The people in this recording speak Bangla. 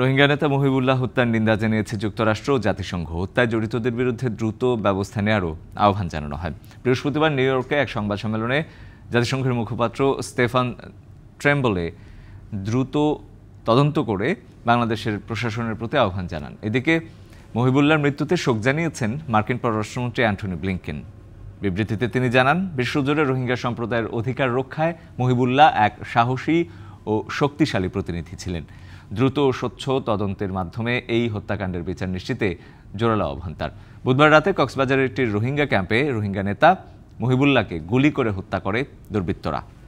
রোহিঙ্গা নেতা মহিবুল্লাহ হত্যার নিন্দা জানিয়েছে যুক্তরাষ্ট্র ও জাতিসংঘ হত্যায় জড়িতদের বিরুদ্ধে দ্রুত ব্যবস্থা নেওয়ারও আহ্বান জানানো হয় বৃহস্পতিবার নিউ ইয়র্কে এক সংবাদ সম্মেলনে জাতিসংঘের মুখপাত্র স্টেফান ট্রেম্বলে দ্রুত তদন্ত করে বাংলাদেশের প্রশাসনের প্রতি আহ্বান জানান এদিকে মহিবুল্লাহর মৃত্যুতে শোক জানিয়েছেন মার্কিন পররাষ্ট্রমন্ত্রী অ্যান্টনি ব্লিংকেন বিবৃতিতে তিনি জানান বিশ্বজুড়ে রোহিঙ্গা সম্প্রদায়ের অধিকার রক্ষায় মহিবুল্লাহ এক সাহসী ও শক্তিশালী প্রতিনিধি ছিলেন দ্রুত ও স্বচ্ছ তদন্তের মাধ্যমে এই হত্যাকাণ্ডের বিচার নিশ্চিতে জোরালো আহ্বান তার বুধবার রাতে কক্সবাজারের একটি রোহিঙ্গা ক্যাম্পে রোহিঙ্গা নেতা মহিবুল্লাহকে গুলি করে হত্যা করে দুর্বৃত্তরা